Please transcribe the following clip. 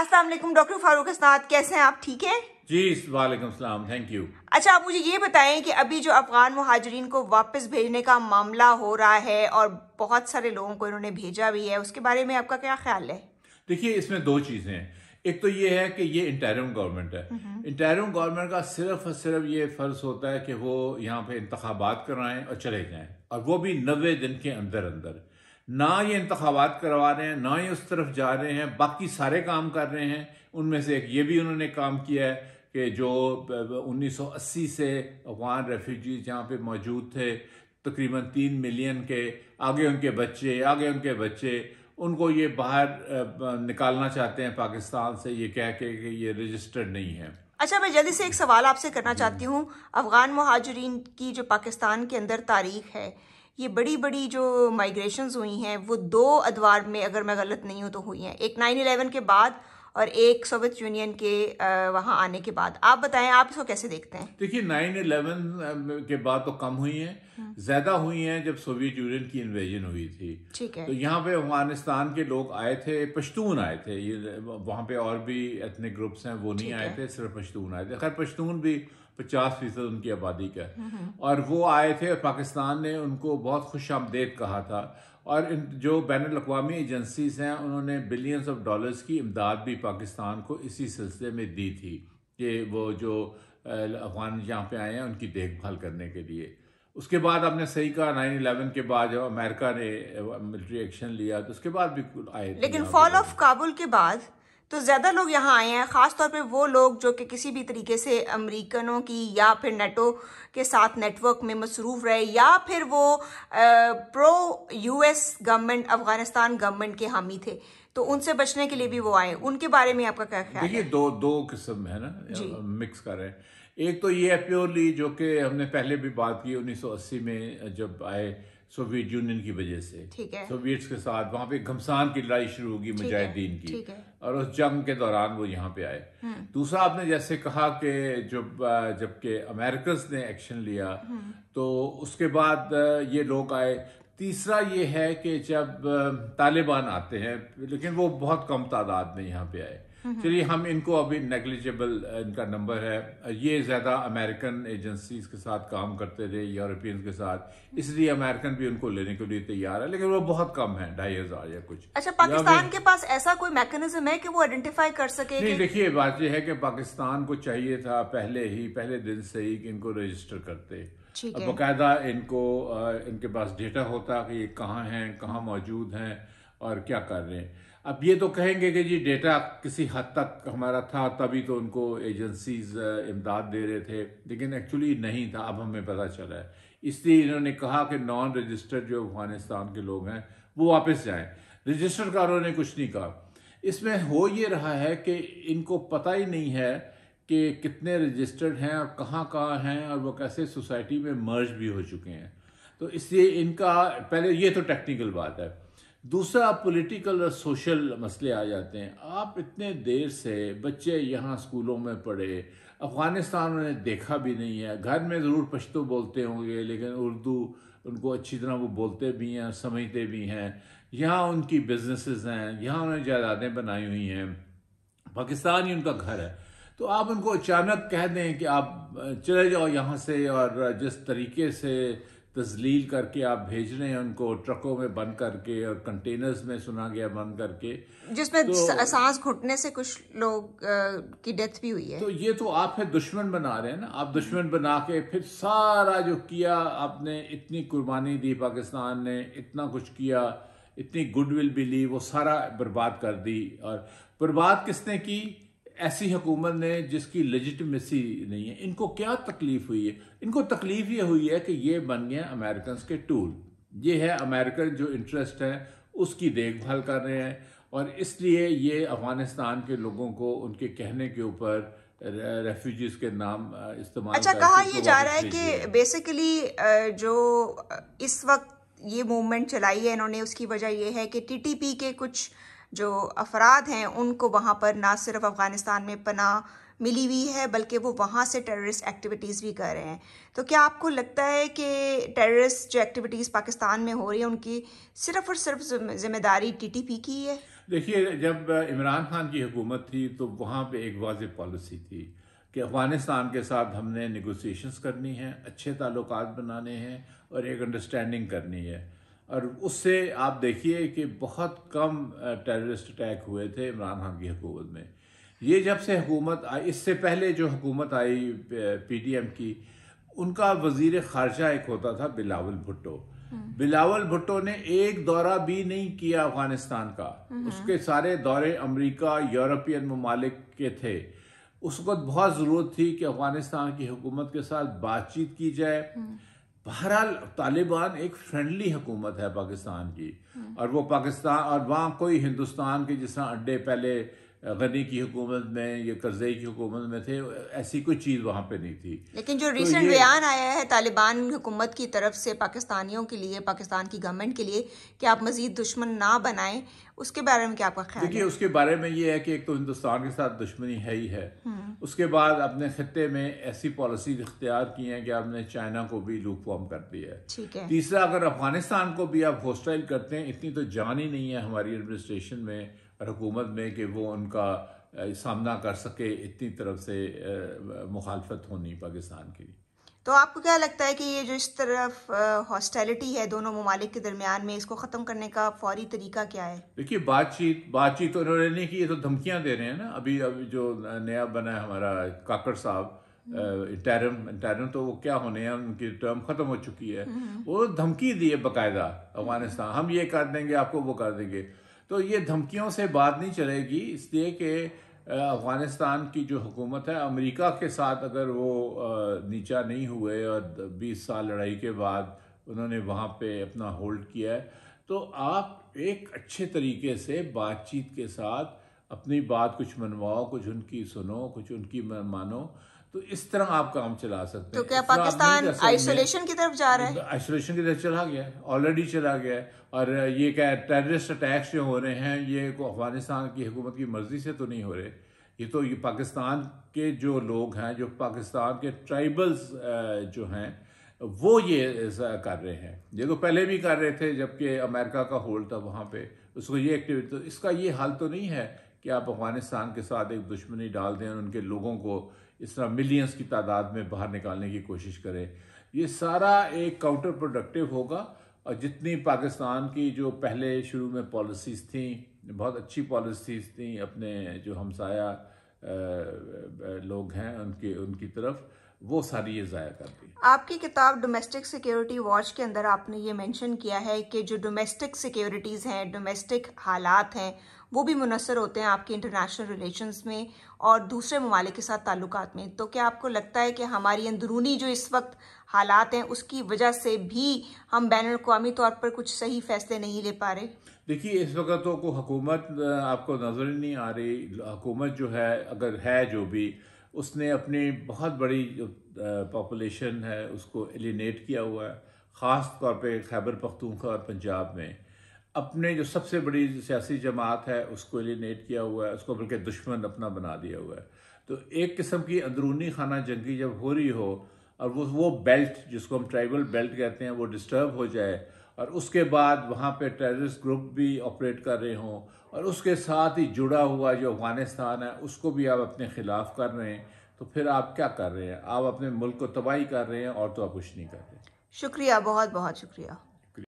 असल डॉक्टर फारूक असनाद कैसे हैं आप ठीक हैं जी वालेकुम सलाम थैंक यू अच्छा आप मुझे ये बताएं कि अभी जो अफगान महाजरीन को वापस भेजने का मामला हो रहा है और बहुत सारे लोगों को इन्होंने भेजा भी है उसके बारे में आपका क्या ख्याल है देखिए इसमें दो चीज़ें हैं एक तो ये है कि ये इंटरम गवर्नमेंट है इंटरम हम्म। गवर्नमेंट का सिर्फ और सिर्फ ये फ़र्ज होता है कि वो यहाँ पे इंतबात कराएं और चले जाएं और वो भी नबे दिन के अंदर अंदर ना ये इंतबात करवा रहे हैं ना ही उस तरफ जा रहे हैं बाकी सारे काम कर रहे हैं उनमें से एक ये भी उन्होंने काम किया है कि जो 1980 से अफगान रेफ्यूजीज यहाँ पे मौजूद थे तकरीबन तीन मिलियन के आगे उनके बच्चे आगे उनके बच्चे उनको ये बाहर निकालना चाहते हैं पाकिस्तान से ये कह के कि ये रजिस्टर्ड नहीं है अच्छा मैं जल्दी से एक सवाल आपसे करना चाहती हूँ अफगान महाजरीन की जो पाकिस्तान के अंदर तारीख है ये बड़ी बड़ी जो माइग्रेशंस हुई हैं वो दो अदवार में अगर मैं गलत नहीं हूँ तो हुई हैं एक नाइन इलेवन के बाद और एक सोवियत यूनियन के वहाँ आने के बाद आप बताएं आप इसको कैसे देखते हैं देखिए नाइन इलेवन के बाद तो कम हुई है हम्म। ज़्यादा हुई हैं जब सोवियत यूनियन की इन्वेजन हुई थी ठीक है तो यहाँ पे अफगानिस्तान के लोग आए थे पश्तून आए थे ये वहाँ पे और भी एथनिक ग्रुप्स हैं वो नहीं आए थे सिर्फ पश्तून आए थे खैर पश्तून भी पचास फीसद उनकी आबादी का हम्म, हम्म। और वो आए थे और पाकिस्तान ने उनको बहुत खुश आमदेद कहा था और जो बैन अवी एजेंसीज़ हैं उन्होंने बिलियंस ऑफ डॉलर्स की इमदाद भी पाकिस्तान को इसी सिलसिले में दी थी कि वो जो अफगान यहाँ पे आए हैं उनकी देखभाल करने के लिए उसके बाद आपने सही कहा नाइन इलेवन के बाद जब अमेरिका ने मिलिट्री एक्शन लिया तो उसके बाद भी आए लेकिन फॉल ऑफ काबुल के बाद तो ज़्यादा लोग यहाँ आए हैं ख़ासतौर पे वो लोग जो कि किसी भी तरीके से अमरीकनों की या फिर नेटो के साथ नेटवर्क में मसरूफ़ रहे या फिर वो आ, pro US government Afghanistan government के हामी थे तो उनसे बचने के लिए भी वो आए उनके बारे में आपका क्या ख्याल देखिए दो दो किस्म है ना मिक्स कर रहे हैं एक तो ये है प्योरली जो कि हमने पहले भी बात की अस्सी में जब आए सोवियत यूनियन की वजह से ठीक है सोवियट्स के साथ वहाँ पे घमसान की लड़ाई शुरू होगी मुजाहिदीन की और उस जंग के दौरान वो यहाँ पे आए हम्म। दूसरा आपने जैसे कहा कि जब जबकि अमेरिकन ने एक्शन लिया हम्म। तो उसके बाद ये लोग आए तीसरा ये है कि जब तालिबान आते हैं लेकिन वो बहुत कम तादाद में यहाँ पे आए चलिए हम इनको अभी नेग्लिजिबल इनका नंबर है ये ज़्यादा अमेरिकन एजेंसीज के साथ काम करते थे यूरोपियंस के साथ हम्म। इसलिए अमेरिकन भी उनको लेने के लिए तैयार है लेकिन वो बहुत कम है ढाई हजार या कुछ अच्छा पाकिस्तान के पास ऐसा कोई मैकेनिज्म है कि वो आइडेंटिफाई कर सके नहीं देखिए बात यह है कि पाकिस्तान को चाहिए था पहले ही पहले दिन से ही इनको रजिस्टर करते बाकायदा इनको इनके पास डेटा होता कि ये कहाँ हैं कहाँ मौजूद हैं और क्या कर रहे हैं अब ये तो कहेंगे कि जी डेटा किसी हद तक हमारा था तभी तो उनको एजेंसीज इमदाद दे रहे थे लेकिन एक्चुअली नहीं था अब हमें पता चला है इसलिए इन्होंने कहा कि नॉन रजिस्टर्ड जो अफगानिस्तान के लोग हैं वो वापस जाएं रजिस्टरकारों कारों ने कुछ नहीं कहा इसमें हो ये रहा है कि इनको पता ही नहीं है कि कितने रजिस्टर्ड हैं और कहाँ कहाँ हैं और वो कैसे सोसाइटी में मर्ज भी हो चुके हैं तो इसलिए इनका पहले ये तो टेक्निकल बात है दूसरा पॉलिटिकल और सोशल मसले आ जाते हैं आप इतने देर से बच्चे यहाँ स्कूलों में पढ़े अफ़गानिस्तान उन्हें देखा भी नहीं है घर में ज़रूर पश्तो बोलते होंगे लेकिन उर्दू उनको अच्छी तरह वो बोलते भी हैं समझते भी हैं यहाँ उनकी बिजनेसेस हैं यहाँ उन्होंने जायदादें बनाई हुई हैं पाकिस्तान ही उनका घर है तो आप उनको अचानक कह दें कि आप चले जाओ यहाँ से और जिस तरीके से तजलील करके आप भेज रहे हैं उनको ट्रकों में बंद करके और कंटेनर्स में सुना गया बंद करके जिसमें तो, सांस घुटने से कुछ लोग आ, की डेथ भी हुई है तो ये तो आप फिर दुश्मन बना रहे हैं ना आप दुश्मन बना के फिर सारा जो किया आपने इतनी कुर्बानी दी पाकिस्तान ने इतना कुछ किया इतनी गुडविल भी ली वो सारा बर्बाद कर दी और बर्बाद किसने की ऐसी हुकूमत ने जिसकी लजिटमेसी नहीं है इनको क्या तकलीफ़ हुई है इनको तकलीफ़ ये हुई है कि ये बन गए अमेरिकन के टूल ये है अमेरिकन जो इंटरेस्ट है उसकी देखभाल कर रहे हैं और इसलिए ये अफ़गानिस्तान के लोगों को उनके कहने के ऊपर रेफ्यूजीज के नाम इस्तेमाल अच्छा कहा ये जा रहा है कि बेसिकली जो इस वक्त ये मूवमेंट चलाई है इन्होंने उसकी वजह यह है कि टीटीपी के कुछ जो अफराद हैं उनको वहाँ पर ना सिर्फ अफ़गानिस्तान में पना मिली हुई है बल्कि वो वहाँ से टेररिस्ट एक्टिविटीज़ भी कर रहे हैं तो क्या आपको लगता है कि टेररिस्ट जो एक्टिविटीज़ पाकिस्तान में हो रही है उनकी सिर्फ और सिर्फ जिम्मेदारी टीटीपी की है देखिए जब इमरान खान की हुकूमत थी तो वहाँ पे एक वाज पॉलिसी थी कि अफ़गानिस्तान के साथ हमने निगोसिएशंस करनी है अच्छे ताल्लुक बनाने हैं और एक अंडरस्टैंडिंग करनी है और उससे आप देखिए कि बहुत कम टेररिस्ट अटैक हुए थे इमरान खान की हुकूमत में ये जब से हुकूमत आई इससे पहले जो हुकूमत आई पीडीएम की उनका वजीर खारजा एक होता था बिलावल भुट्टो हम्म। बिलावल भुट्टो ने एक दौरा भी नहीं किया अफगानिस्तान का हम्म। उसके सारे दौरे अमेरिका यूरोपियन ममालिक के थे उस वक्त बहुत ज़रूरत थी कि अफगानिस्तान की हुकूमत के साथ बातचीत की जाए हम्म। बहरहाल तालिबान एक फ्रेंडली हुकूमत है पाकिस्तान की और वो पाकिस्तान और वहाँ कोई हिंदुस्तान के जिस अड्डे पहले गनी की हुकूमत में या करजई की हुकूमत में थे ऐसी कोई चीज़ वहाँ पे नहीं थी लेकिन जो रिसेंट तो बयान आया है तालिबान हुकूमत की तरफ से पाकिस्तानियों के लिए पाकिस्तान की गवर्नमेंट के लिए कि आप मज़ीद दुश्मन ना बनाएं उसके बारे में क्या आपका ख्याल देखिए उसके बारे में ये है कि एक तो हिंदुस्तान के साथ दुश्मनी है ही है हम्म। उसके बाद अपने खत्े में ऐसी पॉलिसी इख्तियार की है कि आपने चाइना को भी लूप फॉर्म कर दिया है ठीक है तीसरा अगर अफगानिस्तान को भी आप हॉस्टाइल करते हैं इतनी तो जान ही नहीं है हमारी एडमिनिस्ट्रेशन में हुकूमत में कि वो उनका सामना कर सके इतनी तरफ से मुखालफत होनी पाकिस्तान की तो आपको क्या लगता है कि ये जो इस तरफ हॉस्टेलिटी है दोनों ममालिक के दरमियान में इसको ख़त्म करने का फौरी तरीका क्या है देखिए बातचीत बातचीत तो उन्होंने नहीं की ये तो धमकियां दे रहे हैं ना अभी अभी जो नया बना है हमारा काकड़ साहब टैरम टैरम तो वो क्या होने हैं उनकी टर्म ख़त्म हो चुकी है हम्म। वो धमकी दी है बाकायदा अफगानिस्तान हम ये कर देंगे आपको वो कर देंगे तो ये धमकियों से बात नहीं चलेगी इसलिए कि अफ़गानिस्तान की जो हुकूमत है अमेरिका के साथ अगर वो नीचा नहीं हुए और 20 साल लड़ाई के बाद उन्होंने वहाँ पे अपना होल्ड किया है तो आप एक अच्छे तरीके से बातचीत के साथ अपनी बात कुछ मनवाओ कुछ उनकी सुनो कुछ उनकी मानो तो इस तरह आप काम चला सकते तो हैं तो क्या पाकिस्तान आइसोलेशन की तरफ जा रहा है आइसोलेशन की तरफ चला गया ऑलरेडी चला गया और ये क्या टेररिस्ट अटैक्स जो हो रहे हैं ये को अफगानिस्तान की हुकूमत की मर्जी से तो नहीं हो रहे ये तो ये पाकिस्तान के जो लोग हैं जो पाकिस्तान के ट्राइबल्स जो हैं वो ये कर रहे हैं ये तो पहले भी कर रहे थे जबकि अमेरिका का होल्ड था वहाँ पे उसको ये एक्टिविटी तो इसका ये हाल तो नहीं है कि आप अफगानिस्तान के साथ एक दुश्मनी डाल दें और उनके लोगों को इस तरह मिलियंस की तादाद में बाहर निकालने की कोशिश करे ये सारा एक काउंटर प्रोडक्टिव होगा और जितनी पाकिस्तान की जो पहले शुरू में पॉलिसीज़ थी बहुत अच्छी पॉलिसीज़ थी अपने जो हमसाया लोग हैं उनके उनकी तरफ वो सारी ये ज़ाया कर दी आपकी किताब डोमेस्टिक सिक्योरिटी वॉच के अंदर आपने ये मेंशन किया है कि जो डोमेस्टिक सिक्योरिटीज़ हैं डोमेस्टिक हालात हैं वो भी मुनसर होते हैं आपके इंटरनेशनल रिलेशंस में और दूसरे ममालिक के साथ ताल्लुक में तो क्या आपको लगता है कि हमारी अंदरूनी जो इस वक्त हालात हैं उसकी वजह से भी हम बैन अवी तौर पर कुछ सही फैसले नहीं ले पा रहे देखिए इस वक्त तो को हुकूमत आपको नज़र ही नहीं आ रही हुकूमत जो है अगर है जो भी उसने अपनी बहुत बड़ी जो पॉपुलेशन है उसको एलिनेट किया हुआ है ख़ास तौर पर खैबर पख्तूनखा और पंजाब में अपने जो सबसे बड़ी सियासी जमात है उसको एलिनेट किया हुआ है उसको बल्कि दुश्मन अपना बना दिया हुआ है तो एक किस्म की अंदरूनी खाना जंगी जब हो रही हो और वो वो बेल्ट जिसको हम ट्राइबल बेल्ट कहते हैं वो डिस्टर्ब हो जाए और उसके बाद वहाँ पे टेररिस्ट ग्रुप भी ऑपरेट कर रहे हों और उसके साथ ही जुड़ा हुआ जो अफ़गानिस्तान है उसको भी आप अपने ख़िलाफ़ कर रहे हैं तो फिर आप क्या कर रहे हैं आप अपने मुल्क को तबाही कर रहे हैं और तो आप कुछ नहीं कर रहे शुक्रिया बहुत बहुत शुक्रिया